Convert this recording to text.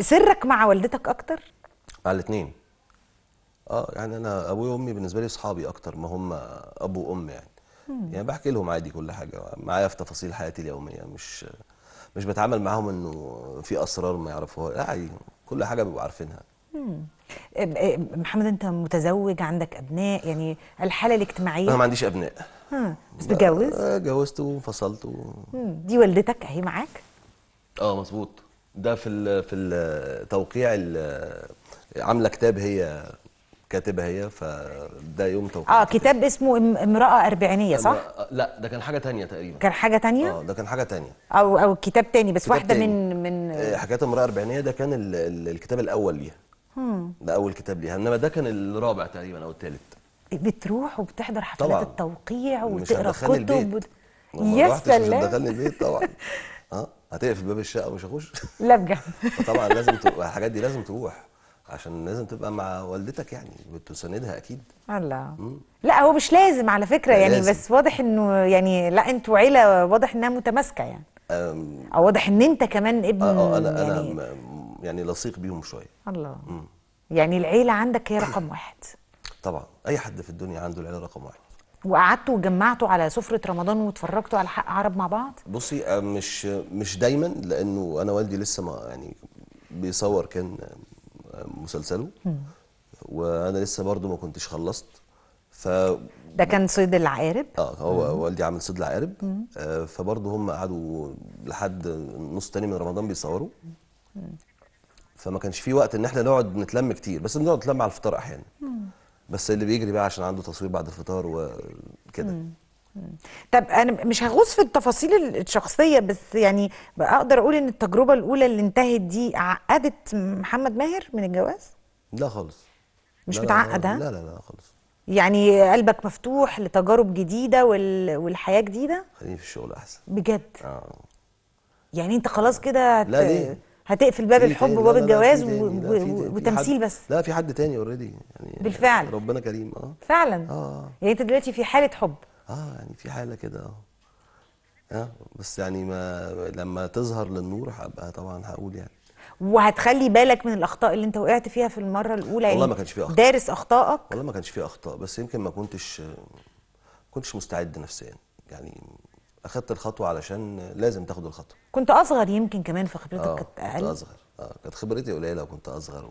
سرك مع والدتك اكتر مع الاثنين اه يعني انا ابويا وامي بالنسبه لي اصحابي اكتر ما هم ابو وام يعني مم. يعني بحكي لهم عادي كل حاجه معايا في تفاصيل حياتي اليوميه مش مش بتعامل معاهم انه في اسرار ما يعرفوها لا عادي كل حاجه بيبقوا عارفينها إيه، إيه، محمد انت متزوج عندك ابناء يعني الحاله الاجتماعيه انا ما عنديش ابناء ها بس متجوز آه، اتجوزت وانفصلت و... دي والدتك اهي معاك اه مظبوط ده في في توقيع عامله كتاب هي كاتبها هي فده يوم توقيع اه كتاب اسمه امراه اربعينيه صح آه، لا ده كان حاجه تانية تقريبا كان حاجه تانية اه ده كان حاجه تانية او او كتاب تاني بس كتاب واحده تاني. من من آه، حكايات امراه اربعينيه ده كان الـ الـ الكتاب الاول ليها ده اول كتاب ليها انما ده كان الرابع تقريبا او الثالث بتروح وبتحضر حفلات طبعا. التوقيع وتقرا كتب يا سلام مش دخلني البيت طبعا اه هتقفل باب الشقه ومش هخش لا بجد فطبعا لازم تبقى الحاجات دي لازم تروح عشان لازم تبقى مع والدتك يعني بتساندها اكيد الله لا هو مش لازم على فكره يعني لازم. بس واضح انه يعني لا انتوا عيله واضح انها متماسكه يعني او واضح ان انت كمان ابن اه, آه، انا يعني انا يعني لصيق بيهم شويه الله مم. يعني العيله عندك هي رقم واحد طبعا اي حد في الدنيا عنده العيله رقم واحد وقعدتوا وجمعتوا على سفره رمضان واتفرجتوا على حق عرب مع بعض بصي مش مش دايما لانه انا والدي لسه ما يعني بيصور كان مسلسله وانا لسه برضو ما كنتش خلصت ف ده كان صيد العقارب اه هو مم. والدي عامل صيد العقارب آه فبرضه هم قعدوا لحد نص تاني من رمضان بيصوروا مم. فما كانش في وقت ان احنا نقعد نتلم كتير بس بنقعد نتلم على الفطار احيانا بس اللي بيجري بقى عشان عنده تصوير بعد الفطار وكده طب انا مش هغوص في التفاصيل الشخصيه بس يعني اقدر اقول ان التجربه الاولى اللي انتهت دي عقدت محمد ماهر من الجواز لا خالص مش متعقد ها لا لا لا خالص يعني قلبك مفتوح لتجارب جديده وال... والحياه جديده خليني في الشغل احسن بجد اه يعني انت خلاص كده لا ليه هتقفل باب الحب وباب الجواز لا لا و... وتمثيل بس لا في حد تاني اوريدي يعني بالفعل ربنا كريم اه فعلا اه يعني انت دلوقتي في حاله حب اه يعني في حاله كده اه اه بس يعني ما لما تظهر للنور هبقى طبعا هقول يعني وهتخلي بالك من الاخطاء اللي انت وقعت فيها في المره الاولى والله يعني ما كانش في اخطاء دارس اخطائك والله ما كانش في اخطاء بس يمكن ما كنتش آه، كنتش مستعد نفسيا يعني اخدت الخطوه علشان لازم تاخد الخطوه كنت اصغر يمكن كمان فخبرتك آه، كانت اقل كنت اصغر اه كانت خبرتي قليله وكنت اصغر و...